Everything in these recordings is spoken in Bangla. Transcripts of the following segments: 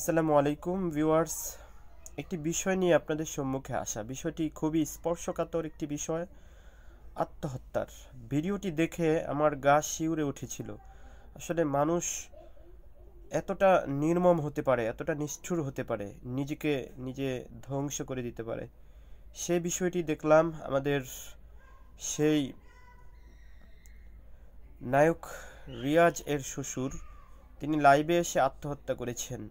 আসসালামু আলাইকুম ভিউয়ার্স একটি বিষয় নিয়ে আপনাদের সম্মুখে আসা বিষয়টি খুবই স্পর্শকাতর একটি বিষয় আত্মহত্যার ভিডিওটি দেখে আমার গা শিউরে উঠেছিল আসলে মানুষ এতটা নির্মম হতে পারে এতটা নিষ্ঠুর হতে পারে নিজেকে নিজে ধ্বংস করে দিতে পারে সেই বিষয়টি দেখলাম আমাদের সেই নায়ক রিয়াজ এর শ্বশুর তিনি লাইভে এসে আত্মহত্যা করেছেন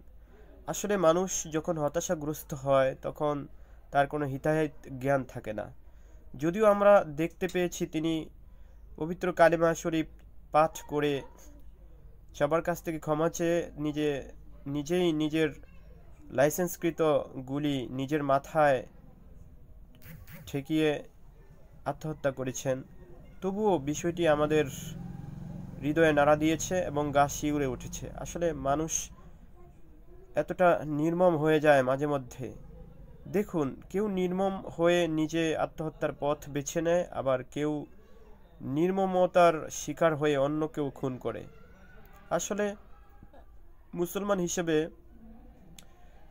আসলে মানুষ যখন হতাশাগ্রস্ত হয় তখন তার কোনো হিতাহিত জ্ঞান থাকে না যদিও আমরা দেখতে পেয়েছি তিনি পবিত্র কালিমা শরীফ পাঠ করে সবার কাছ থেকে ক্ষমা চেয়ে নিজে নিজেই নিজের লাইসেন্সকৃত গুলি নিজের মাথায় ঠেকিয়ে আত্মহত্যা করেছেন তবুও বিষয়টি আমাদের হৃদয়ে নাড়া দিয়েছে এবং গা শিউরে উঠেছে আসলে মানুষ এতটা নির্মম হয়ে যায় মাঝে মধ্যে দেখুন কেউ নির্মম হয়ে নিজে আত্মহত্যার পথ বেছে নেয় আবার কেউ নির্মমতার শিকার হয়ে অন্য কেউ খুন করে আসলে মুসলমান হিসেবে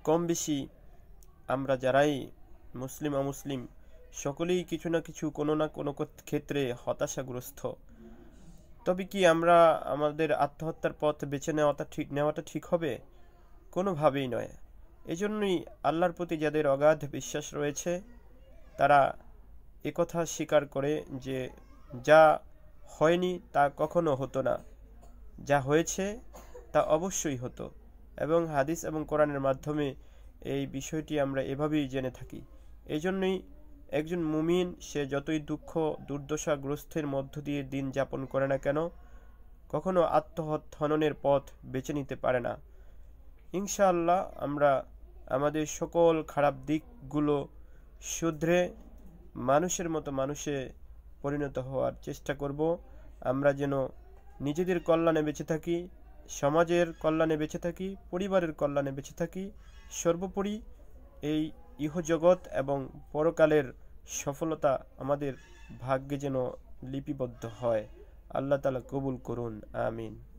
কম বেশি আমরা যারাই মুসলিম অমুসলিম সকলেই কিছু না কিছু কোনো না কোনো ক্ষেত্রে হতাশাগ্রস্ত তবে কি আমরা আমাদের আত্মহত্যার পথ বেছে নেওয়াটা ঠিক নেওয়াটা ঠিক হবে কোনোভাবেই নয় এজন্যই আল্লাহর প্রতি যাদের অগাধ বিশ্বাস রয়েছে তারা একথা স্বীকার করে যে যা হয়নি তা কখনো হতো না যা হয়েছে তা অবশ্যই হতো এবং হাদিস এবং কোরআনের মাধ্যমে এই বিষয়টি আমরা এভাবেই জেনে থাকি এই জন্যই একজন মুমিন সে যতই দুঃখ দুর্দশাগ্রস্তের মধ্য দিয়ে দিন যাপন করে না কেন কখনো আত্মহননের পথ বেছে নিতে পারে না ইনশাআল্লাহ আমরা আমাদের সকল খারাপ দিকগুলো শুধরে মানুষের মতো মানুষে পরিণত হওয়ার চেষ্টা করব আমরা যেন নিজেদের কল্যাণে বেঁচে থাকি সমাজের কল্যাণে বেঁচে থাকি পরিবারের কল্যাণে বেঁচে থাকি সর্বোপরি এই ইহজগৎ এবং পরকালের সফলতা আমাদের ভাগ্যে যেন লিপিবদ্ধ হয় আল্লাহ তালা কবুল করুন আমিন